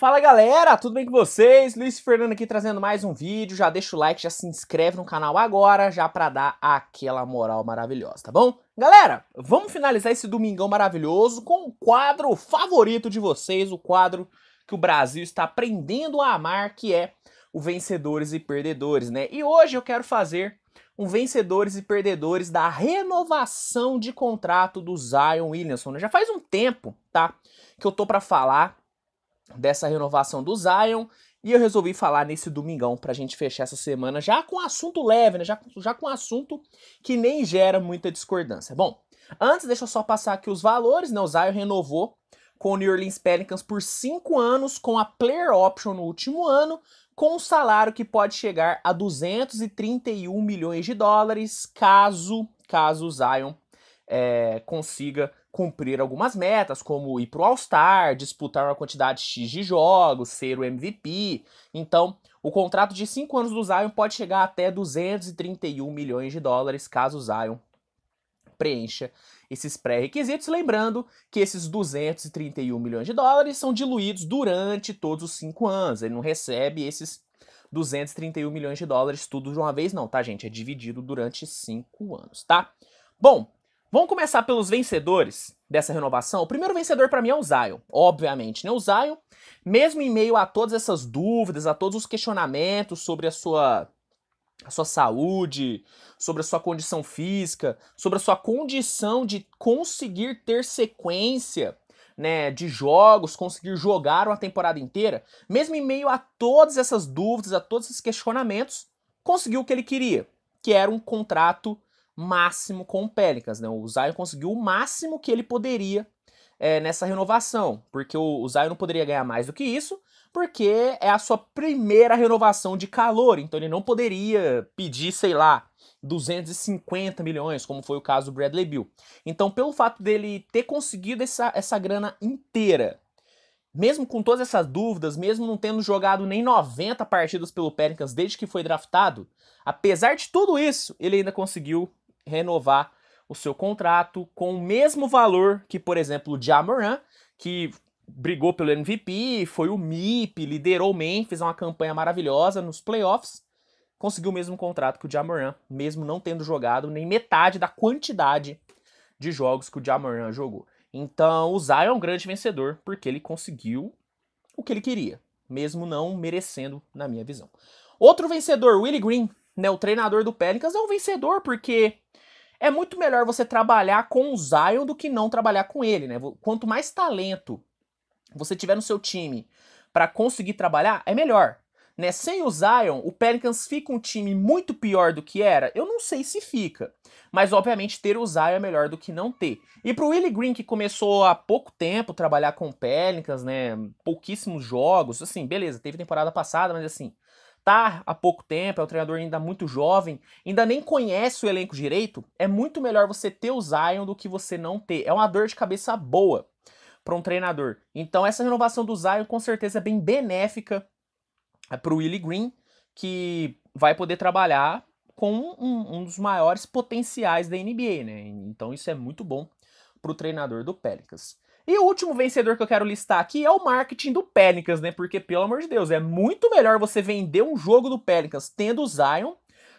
Fala galera, tudo bem com vocês? Luiz Fernando aqui trazendo mais um vídeo. Já deixa o like, já se inscreve no canal agora, já pra dar aquela moral maravilhosa, tá bom? Galera, vamos finalizar esse domingão maravilhoso com o quadro favorito de vocês, o quadro que o Brasil está aprendendo a amar, que é o Vencedores e Perdedores, né? E hoje eu quero fazer um vencedores e perdedores da renovação de contrato do Zion Williamson. Né? Já faz um tempo, tá? Que eu tô para falar dessa renovação do Zion. E eu resolvi falar nesse domingão pra gente fechar essa semana já com assunto leve, né? Já, já com assunto que nem gera muita discordância. Bom, antes deixa eu só passar aqui os valores, né? O Zion renovou com o New Orleans Pelicans por 5 anos, com a player option no último ano, com um salário que pode chegar a 231 milhões de dólares, caso, caso o Zion é, consiga cumprir algumas metas, como ir para o All-Star, disputar uma quantidade X de jogos, ser o MVP. Então, o contrato de 5 anos do Zion pode chegar até 231 milhões de dólares caso o Zion preencha esses pré-requisitos. Lembrando que esses 231 milhões de dólares são diluídos durante todos os 5 anos. Ele não recebe esses 231 milhões de dólares tudo de uma vez, não, tá, gente? É dividido durante 5 anos, tá? Bom, Vamos começar pelos vencedores dessa renovação. O primeiro vencedor para mim é o Zion, obviamente. Né? O Zion, mesmo em meio a todas essas dúvidas, a todos os questionamentos sobre a sua a sua saúde, sobre a sua condição física, sobre a sua condição de conseguir ter sequência né, de jogos, conseguir jogar uma temporada inteira, mesmo em meio a todas essas dúvidas, a todos esses questionamentos, conseguiu o que ele queria, que era um contrato máximo com o Pelicans. Né? O Zion conseguiu o máximo que ele poderia é, nessa renovação, porque o, o Zion não poderia ganhar mais do que isso, porque é a sua primeira renovação de calor, então ele não poderia pedir, sei lá, 250 milhões, como foi o caso do Bradley Bill. Então, pelo fato dele ter conseguido essa, essa grana inteira, mesmo com todas essas dúvidas, mesmo não tendo jogado nem 90 partidas pelo Pelicans desde que foi draftado, apesar de tudo isso, ele ainda conseguiu renovar o seu contrato com o mesmo valor que, por exemplo, o Jamoran, que brigou pelo MVP, foi o MIP, liderou o Memphis, fez uma campanha maravilhosa nos playoffs, conseguiu o mesmo contrato que o Jamoran, mesmo não tendo jogado nem metade da quantidade de jogos que o Jamoran jogou. Então, o Zion é um grande vencedor, porque ele conseguiu o que ele queria, mesmo não merecendo, na minha visão. Outro vencedor, Willie Green, né, o treinador do Pelicans, é um vencedor porque é muito melhor você trabalhar com o Zion do que não trabalhar com ele, né? Quanto mais talento você tiver no seu time para conseguir trabalhar, é melhor. Né? Sem o Zion, o Pelicans fica um time muito pior do que era? Eu não sei se fica, mas obviamente ter o Zion é melhor do que não ter. E pro Willie Green, que começou há pouco tempo trabalhar com o Pelicans, né, pouquíssimos jogos, assim, beleza, teve temporada passada, mas assim, tá há pouco tempo, é um treinador ainda muito jovem, ainda nem conhece o elenco direito, é muito melhor você ter o Zion do que você não ter. É uma dor de cabeça boa para um treinador. Então essa renovação do Zion com certeza é bem benéfica é, para o Willie Green, que vai poder trabalhar com um, um, dos maiores potenciais da NBA, né? Então isso é muito bom para o treinador do Pelicans. E o último vencedor que eu quero listar aqui é o marketing do Pelicans, né? Porque, pelo amor de Deus, é muito melhor você vender um jogo do Pelicans tendo o Zion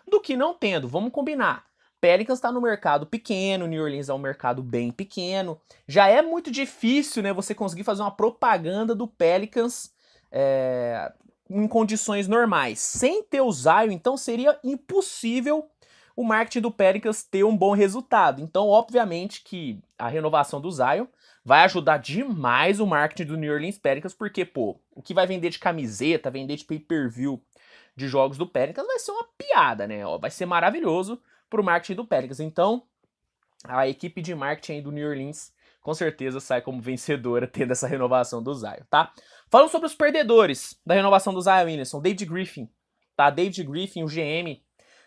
do que não tendo. Vamos combinar. Pelicans está no mercado pequeno, New Orleans é um mercado bem pequeno. Já é muito difícil, né, você conseguir fazer uma propaganda do Pelicans é, em condições normais. Sem ter o Zion, então seria impossível o marketing do Péricas ter um bom resultado. Então, obviamente que a renovação do Zion vai ajudar demais o marketing do New Orleans Péricas, porque, pô, o que vai vender de camiseta, vender de pay-per-view de jogos do Péricas vai ser uma piada, né? Ó, vai ser maravilhoso pro marketing do Péricas, Então, a equipe de marketing do New Orleans com certeza sai como vencedora tendo essa renovação do Zion, tá? Falando sobre os perdedores da renovação do Zion Williamson, David Griffin, tá? David Griffin, o GM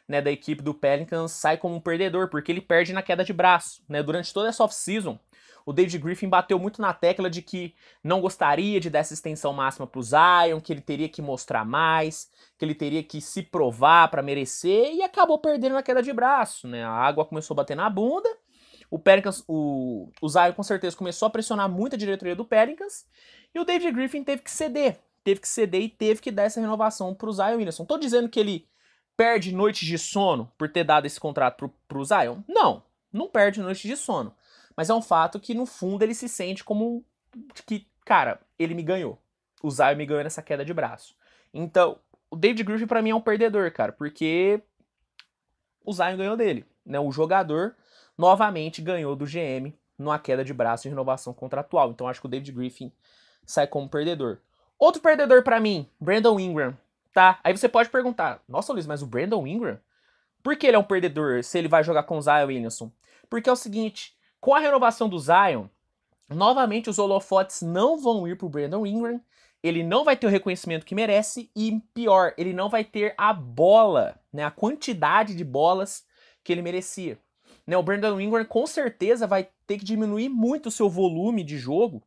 né, da equipe do Pelicans sai como um perdedor, porque ele perde na queda de braço. Né? Durante toda essa off-season, o David Griffin bateu muito na tecla de que não gostaria de dar essa extensão máxima para o Zion, que ele teria que mostrar mais, que ele teria que se provar para merecer, e acabou perdendo na queda de braço. Né? A água começou a bater na bunda, o Pelicans, o, o Zion com certeza começou a pressionar muito a diretoria do Pelicans, e o David Griffin teve que ceder. Teve que ceder e teve que dar essa renovação para o Zion Williamson. Tô dizendo que ele perde noites de sono por ter dado esse contrato pro, pro Zion? Não, não perde noites de sono. Mas é um fato que, no fundo, ele se sente como que, cara, ele me ganhou. O Zion me ganhou nessa queda de braço. Então, o David Griffin para mim é um perdedor, cara, porque o Zion ganhou dele, né? O jogador novamente ganhou do GM numa queda de braço e renovação contratual. Então acho que o David Griffin sai como perdedor. Outro perdedor para mim, Brandon Ingram tá. Aí você pode perguntar, nossa Luiz, mas o Brandon Ingram, por que ele é um perdedor se ele vai jogar com o Zion Williamson? Porque é o seguinte, com a renovação do Zion, novamente os holofotes não vão ir pro Brandon Ingram, ele não vai ter o reconhecimento que merece e pior, ele não vai ter a bola, né, a quantidade de bolas que ele merecia. Né, o Brandon Ingram com certeza vai ter que diminuir muito o seu volume de jogo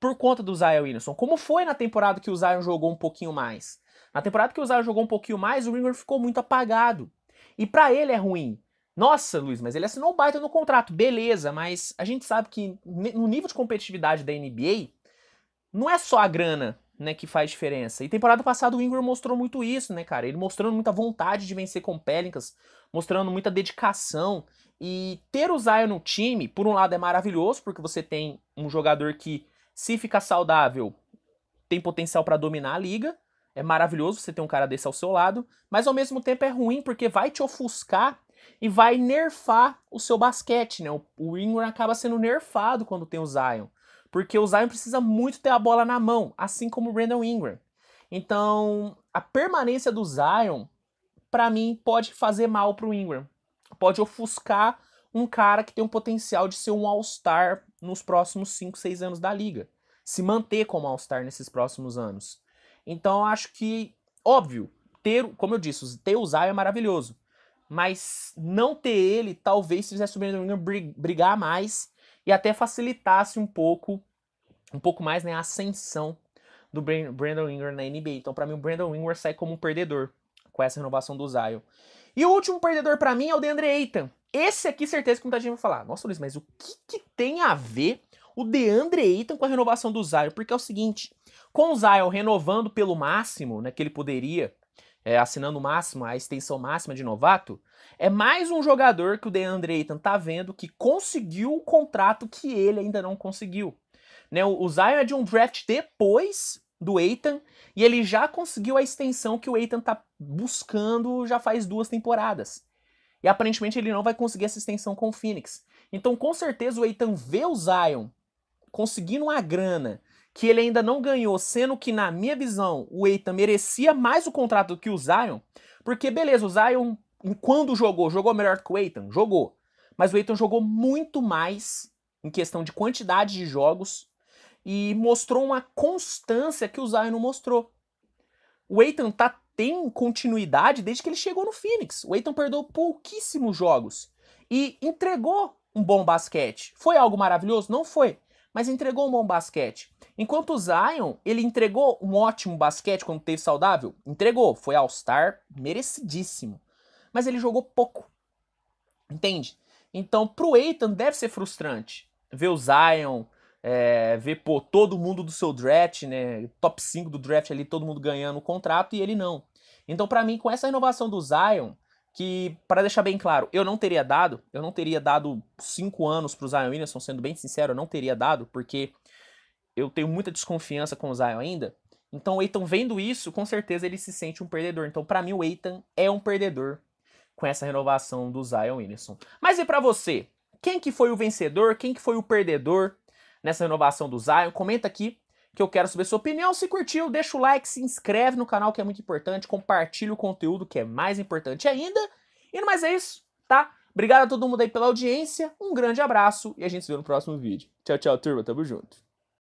por conta do Zion Williamson, como foi na temporada que o Zion jogou um pouquinho mais. Na temporada que o Zaha jogou um pouquinho mais, o Ringo ficou muito apagado. E para ele é ruim. Nossa, Luiz, mas ele assinou o baita no contrato, beleza, mas a gente sabe que no nível de competitividade da NBA, não é só a grana né, que faz diferença. E temporada passada o Ingram mostrou muito isso, né, cara? Ele mostrando muita vontade de vencer com o Pelicans, mostrando muita dedicação. E ter o Zion no time, por um lado, é maravilhoso, porque você tem um jogador que, se ficar saudável, tem potencial para dominar a liga. É maravilhoso você ter um cara desse ao seu lado, mas ao mesmo tempo é ruim porque vai te ofuscar e vai nerfar o seu basquete, né? O Ingram acaba sendo nerfado quando tem o Zion, porque o Zion precisa muito ter a bola na mão, assim como o Brandon Ingram. Então, a permanência do Zion, para mim, pode fazer mal pro Ingram. Pode ofuscar um cara que tem um potencial de ser um All-Star nos próximos 5, 6 anos da liga. Se manter como All-Star nesses próximos anos. Então acho que, óbvio, ter, como eu disse, ter o Zion é maravilhoso. Mas não ter ele talvez fizesse o Brandon Ingram brigar mais e até facilitasse um pouco, um pouco mais né, a ascensão do Brandon Ingram na NBA. Então, para mim, o Brandon Ingram sai como um perdedor com essa renovação do Zion. E o último perdedor para mim é o DeAndre Ayton. Esse aqui, certeza que muita gente vai falar. Nossa, Luiz, mas o que, que tem a ver o DeAndre Ayton com a renovação do Zion, porque é o seguinte, com o Zion renovando pelo máximo, né, que ele poderia, é, assinando o máximo, a extensão máxima de novato, é mais um jogador que o DeAndre Ayton tá vendo que conseguiu o contrato que ele ainda não conseguiu. Né, o Zion é de um draft depois do Eitan e ele já conseguiu a extensão que o Eitan tá buscando já faz duas temporadas. E aparentemente ele não vai conseguir essa extensão com o Phoenix. Então, com certeza, o Eitan vê o Zion conseguindo uma grana que ele ainda não ganhou, sendo que, na minha visão, o Eitan merecia mais o contrato do que o Zion, porque, beleza, o Zion, quando jogou, jogou melhor que o Eitan? Jogou. Mas o Eitan jogou muito mais em questão de quantidade de jogos e mostrou uma constância que o Zion não mostrou. O Eitan tá, tem continuidade desde que ele chegou no Phoenix. O Eitan perdeu pouquíssimos jogos e entregou um bom basquete. Foi algo maravilhoso? Não foi mas entregou um bom basquete. Enquanto o Zion, ele entregou um ótimo basquete quando teve saudável? Entregou, foi All-Star merecidíssimo. Mas ele jogou pouco. Entende? Então, pro Eitan deve ser frustrante ver o Zion, é, ver pô, todo mundo do seu draft, né? Top 5 do draft ali, todo mundo ganhando o contrato e ele não. Então, para mim, com essa renovação do Zion, que, para deixar bem claro, eu não teria dado, eu não teria dado cinco anos para o Zion Williamson, sendo bem sincero, eu não teria dado, porque eu tenho muita desconfiança com o Zion ainda. Então o Eitan vendo isso, com certeza ele se sente um perdedor. Então para mim o Eitan é um perdedor com essa renovação do Zion Williamson. Mas e para você? Quem que foi o vencedor? Quem que foi o perdedor nessa renovação do Zion? Comenta aqui que eu quero saber sua opinião. Se curtiu, deixa o like, se inscreve no canal que é muito importante, compartilha o conteúdo que é mais importante ainda. E no mais é isso, tá? Obrigado a todo mundo aí pela audiência, um grande abraço e a gente se vê no próximo vídeo. Tchau, tchau, turma, tamo junto.